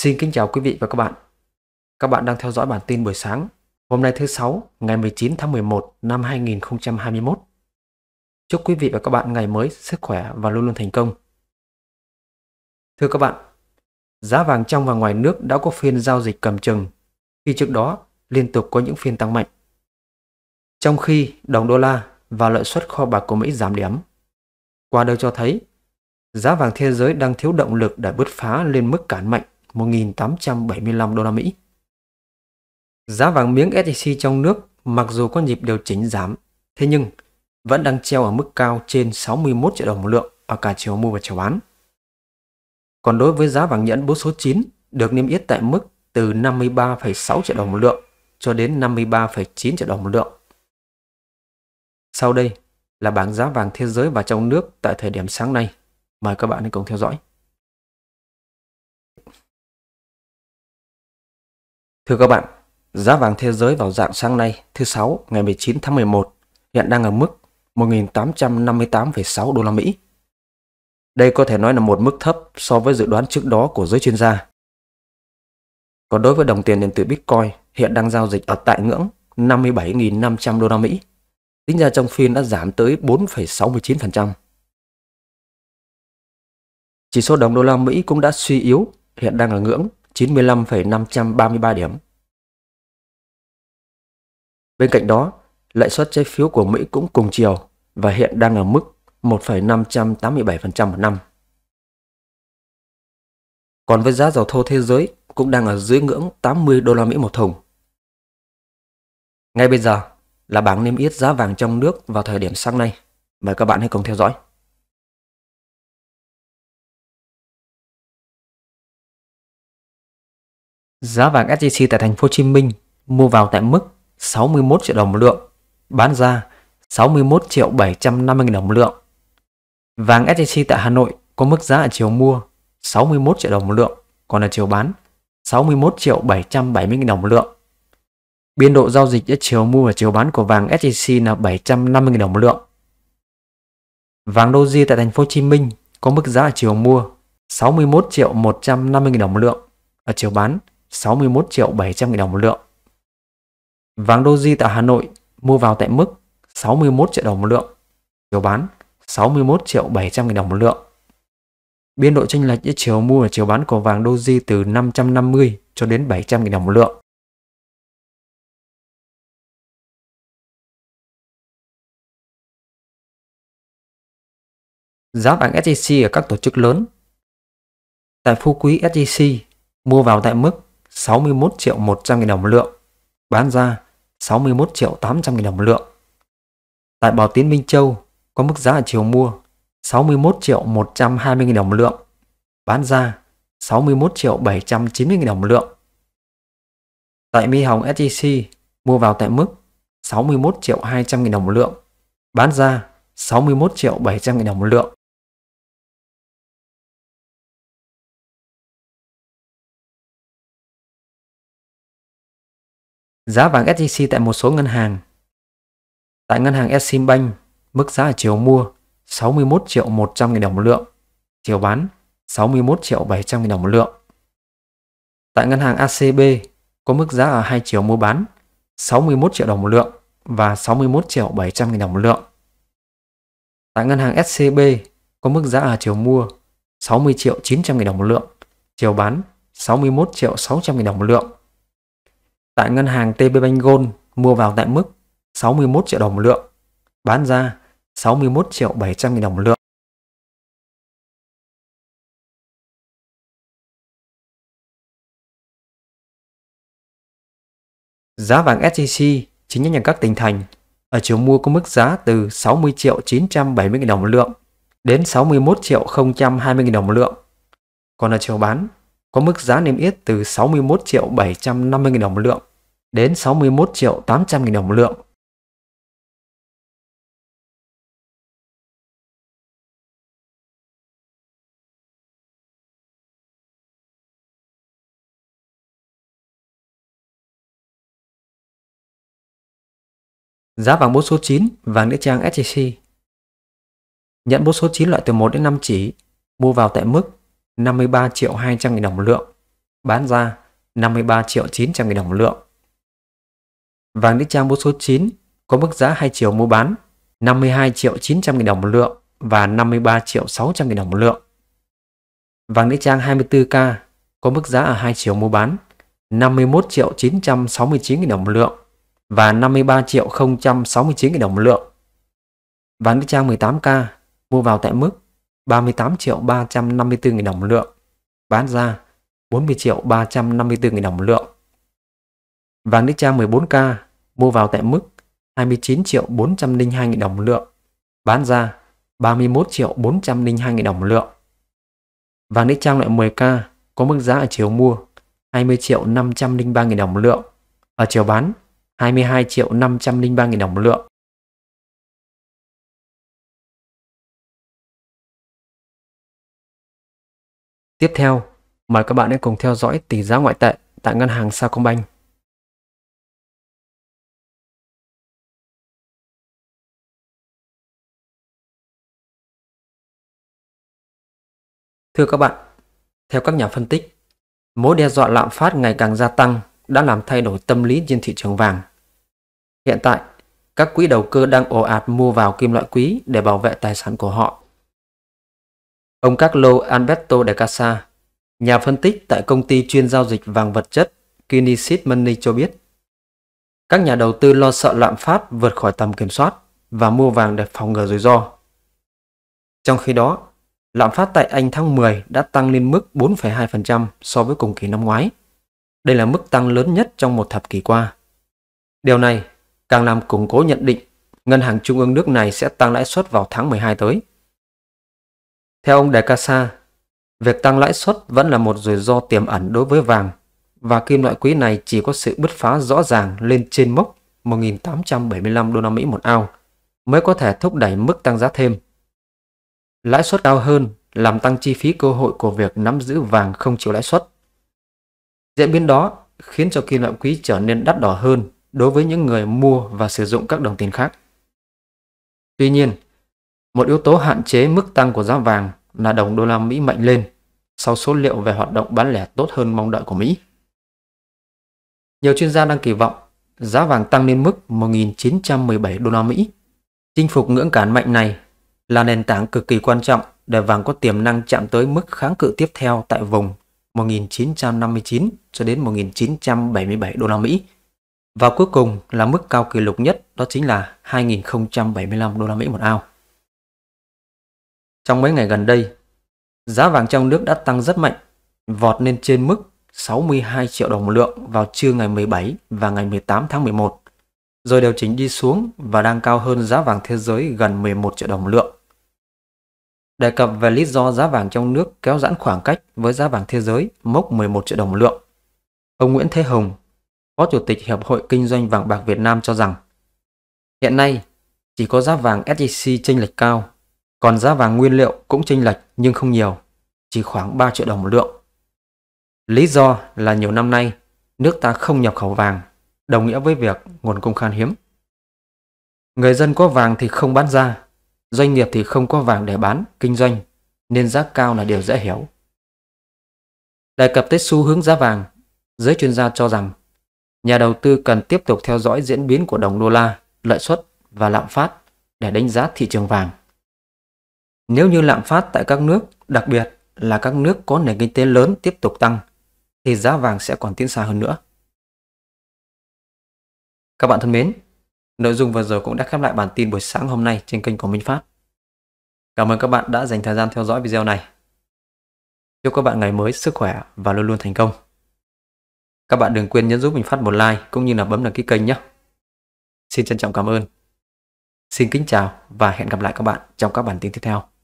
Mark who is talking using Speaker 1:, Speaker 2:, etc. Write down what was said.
Speaker 1: Xin kính chào quý vị và các bạn. Các bạn đang theo dõi bản tin buổi sáng, hôm nay thứ sáu ngày 19 tháng 11 năm 2021. Chúc quý vị và các bạn ngày mới sức khỏe và luôn luôn thành công. Thưa các bạn, giá vàng trong và ngoài nước đã có phiên giao dịch cầm chừng, khi trước đó liên tục có những phiên tăng mạnh. Trong khi đồng đô la và lợi suất kho bạc của Mỹ giảm điểm, qua đây cho thấy giá vàng thế giới đang thiếu động lực để bứt phá lên mức cản mạnh 1.875 đô la Mỹ. Giá vàng miếng SJC e trong nước mặc dù có nhịp điều chỉnh giảm, thế nhưng vẫn đang treo ở mức cao trên 61 triệu đồng một lượng ở cả chiều mua và chiều bán. Còn đối với giá vàng nhẫn bố số 9 được niêm yết tại mức từ 53,6 triệu đồng một lượng cho đến 53,9 triệu đồng một lượng.
Speaker 2: Sau đây là bảng giá vàng thế giới và trong nước tại thời điểm sáng nay. Mời các bạn hãy cùng theo dõi. Thưa các bạn, giá vàng thế giới vào dạng sáng nay thứ sáu ngày 19 tháng 11
Speaker 1: hiện đang ở mức 1.858,6 đô la Mỹ. Đây có thể nói là một mức thấp so với dự đoán trước đó của giới chuyên gia. Còn đối với đồng tiền điện tử Bitcoin hiện đang giao dịch ở tại ngưỡng 57.500 đô la Mỹ. Tính ra trong phiên đã giảm tới 4,69%. Chỉ số đồng đô la Mỹ cũng đã suy yếu, hiện đang ở ngưỡng 95,533 điểm. Bên cạnh đó, lãi suất trái phiếu của Mỹ cũng cùng chiều và hiện đang ở mức 1,587% một năm.
Speaker 2: Còn với giá dầu thô thế giới cũng đang ở dưới ngưỡng 80 đô la Mỹ một thùng. Ngay bây giờ là bảng niêm yết giá vàng trong nước vào thời điểm sáng nay. Mời các bạn hãy cùng theo dõi. Giá vàng SJC tại thành phố Hồ Chí Minh mua vào tại mức 61 triệu đồng một lượng, bán ra
Speaker 1: 61 triệu 750 000 đồng một lượng. Vàng SJC tại Hà Nội có mức giá ở chiều mua 61 triệu đồng một lượng, còn ở chiều bán 61 triệu 770 000 đồng một lượng. Biên độ giao dịch giữa chiều mua và chiều bán của vàng SJC là 750 000 đồng một lượng. Vàng Doji tại thành phố Hồ Chí Minh có mức giá ở chiều mua 61 triệu 150 000 đồng một lượng, ở chiều bán 61 triệu 700 nghìn đồng một lượng. Vàng Doji tại Hà Nội mua vào tại mức 61 triệu đồng một lượng, chiều bán 61 triệu 700 nghìn đồng một lượng.
Speaker 2: Biên độ chênh lệch giữa chiều mua và chiều bán của vàng Doji từ 550 cho đến 700 nghìn đồng một lượng. Giá vàng SJC ở các tổ chức lớn Tại Phú Quý SJC mua vào tại mức 61
Speaker 1: triệu 100 nghìn đồng một lượng, bán ra 61 triệu 800 nghìn đồng một lượng. Tại Bảo tiến Minh Châu có mức giá ở chiều mua 61 triệu 120 nghìn đồng một lượng, bán ra 61 triệu 790 nghìn đồng một lượng. Tại Mi Hồng SJC mua vào tại mức 61 triệu 200 nghìn đồng một
Speaker 2: lượng, bán ra 61 triệu 700 nghìn đồng một lượng. Giá vàng SJC tại một số ngân hàng Tại ngân
Speaker 1: hàng Eximbank, mức giá ở chiều mua 61 triệu 100 nghìn đồng một lượng, chiều bán 61 triệu 700 nghìn đồng một lượng. Tại ngân hàng ACB có mức giá ở hai chiều mua bán 61 triệu đồng một lượng và 61 triệu 700 nghìn đồng một lượng. Tại ngân hàng SCB có mức giá ở chiều mua 60 triệu 900 nghìn đồng một lượng, chiều bán 61 triệu 600 nghìn đồng một lượng tại ngân hàng TP Bank Gold mua vào tại mức 61 triệu đồng một lượng,
Speaker 2: bán ra 61 triệu 700 nghìn đồng một lượng. Giá vàng SJC chính nhánh nhà các tỉnh thành ở chiều mua có
Speaker 1: mức giá từ 60 triệu 970 nghìn đồng một lượng đến 61 triệu 020 nghìn đồng một lượng. Còn ở chiều bán có mức giá niêm yết từ 61 triệu 750
Speaker 2: nghìn đồng một lượng đến 61 triệu 800 nghìn đồng một lượng. Giá vàng bố số 9, vàng nữ trang SJC. Nhận bố số 9 loại từ 1 đến 5 chỉ, mua
Speaker 1: vào tại mức 53 triệu 200 nghìn đồng một lượng, bán ra 53 triệu 900 nghìn đồng một lượng. Vàng nữ trang mẫu số 9 có mức giá hai triệu mua bán 52 triệu 900 nghìn đồng một lượng và 53 triệu 600 nghìn đồng một lượng. Vàng nữ trang 24K có mức giá ở hai triệu mua bán 51 triệu 969 nghìn đồng một lượng và 53 triệu 069 nghìn đồng một lượng. Vàng nữ trang 18K mua vào tại mức 38 triệu 354 nghìn đồng một lượng, bán ra 40 triệu 354 nghìn đồng một lượng. Vàng Nicha 14K mua vào tại mức 29 triệu 402 nghìn đồng một lượng, bán ra 31 triệu 402 nghìn đồng một lượng. Vàng trang loại 10K có mức giá ở chiều mua 20 triệu 503
Speaker 2: nghìn đồng một lượng, ở chiều bán 22 triệu 503 nghìn đồng một lượng. Tiếp theo, mời các bạn hãy cùng theo dõi tỷ giá ngoại tệ tại ngân hàng Sacombank. Thưa các bạn, theo các nhà phân tích, mối đe dọa lạm phát ngày càng gia tăng
Speaker 1: đã làm thay đổi tâm lý trên thị trường vàng. Hiện tại, các quỹ đầu cơ đang ồ ạt mua vào kim loại quý để bảo vệ tài sản của họ Ông Carlo Alberto de Casa, nhà phân tích tại công ty chuyên giao dịch vàng vật chất Kinesis Money cho biết, các nhà đầu tư lo sợ lạm phát vượt khỏi tầm kiểm soát và mua vàng để phòng ngừa rủi ro. Trong khi đó, lạm phát tại Anh tháng 10 đã tăng lên mức 4,2% so với cùng kỳ năm ngoái. Đây là mức tăng lớn nhất trong một thập kỷ qua. Điều này càng làm củng cố nhận định ngân hàng trung ương nước này sẽ tăng lãi suất vào tháng 12 tới. Theo ông Dekasa, việc tăng lãi suất vẫn là một rủi ro tiềm ẩn đối với vàng và kim loại quý này chỉ có sự bứt phá rõ ràng lên trên mốc 1875 đô la Mỹ một ao mới có thể thúc đẩy mức tăng giá thêm. Lãi suất cao hơn làm tăng chi phí cơ hội của việc nắm giữ vàng không chịu lãi suất. Diễn biến đó khiến cho kim loại quý trở nên đắt đỏ hơn đối với những người mua và sử dụng các đồng tiền khác. Tuy nhiên, một yếu tố hạn chế mức tăng của giá vàng là đồng đô la Mỹ mạnh lên sau số liệu về hoạt động bán lẻ tốt hơn mong đợi của Mỹ. Nhiều chuyên gia đang kỳ vọng giá vàng tăng lên mức 1.917 đô la Mỹ. Chinh phục ngưỡng cản mạnh này là nền tảng cực kỳ quan trọng để vàng có tiềm năng chạm tới mức kháng cự tiếp theo tại vùng 1959 cho đến 1977 đô la Mỹ. Và cuối cùng là mức cao kỷ lục nhất đó chính là 2075 đô la Mỹ một ao. Trong mấy ngày gần đây, giá vàng trong nước đã tăng rất mạnh, vọt lên trên mức 62 triệu đồng một lượng vào trưa ngày 17 và ngày 18 tháng 11, rồi điều chỉnh đi xuống và đang cao hơn giá vàng thế giới gần 11 triệu đồng một lượng. Đề cập về lý do giá vàng trong nước kéo giãn khoảng cách với giá vàng thế giới mốc 11 triệu đồng một lượng, ông Nguyễn Thế Hồng, Phó Chủ tịch Hiệp hội Kinh doanh Vàng bạc Việt Nam cho rằng, hiện nay chỉ có giá vàng SJC chênh lệch cao còn giá vàng nguyên liệu cũng chênh lệch nhưng không nhiều, chỉ khoảng 3 triệu đồng một lượng. Lý do là nhiều năm nay nước ta không nhập khẩu vàng, đồng nghĩa với việc nguồn cung khan hiếm. Người dân có vàng thì không bán ra, doanh nghiệp thì không có vàng để bán, kinh doanh, nên giá cao là điều dễ hiểu. Đề cập tới xu hướng giá vàng, giới chuyên gia cho rằng nhà đầu tư cần tiếp tục theo dõi diễn biến của đồng đô la, lợi suất và lạm phát để đánh giá thị trường vàng. Nếu như lạm phát tại các nước, đặc biệt là các nước có nền kinh tế lớn tiếp tục tăng, thì giá vàng sẽ còn tiến xa hơn nữa. Các bạn thân mến, nội dung vừa rồi cũng đã khép lại bản tin buổi sáng hôm nay trên kênh của Minh Phát. Cảm ơn các bạn đã dành thời gian theo dõi video này. Chúc các bạn ngày mới sức khỏe và luôn luôn thành công. Các bạn đừng quên nhấn giúp mình phát một like cũng như là bấm đăng ký kênh nhé. Xin trân trọng cảm ơn. Xin kính chào và hẹn gặp lại các bạn trong các bản tin tiếp theo.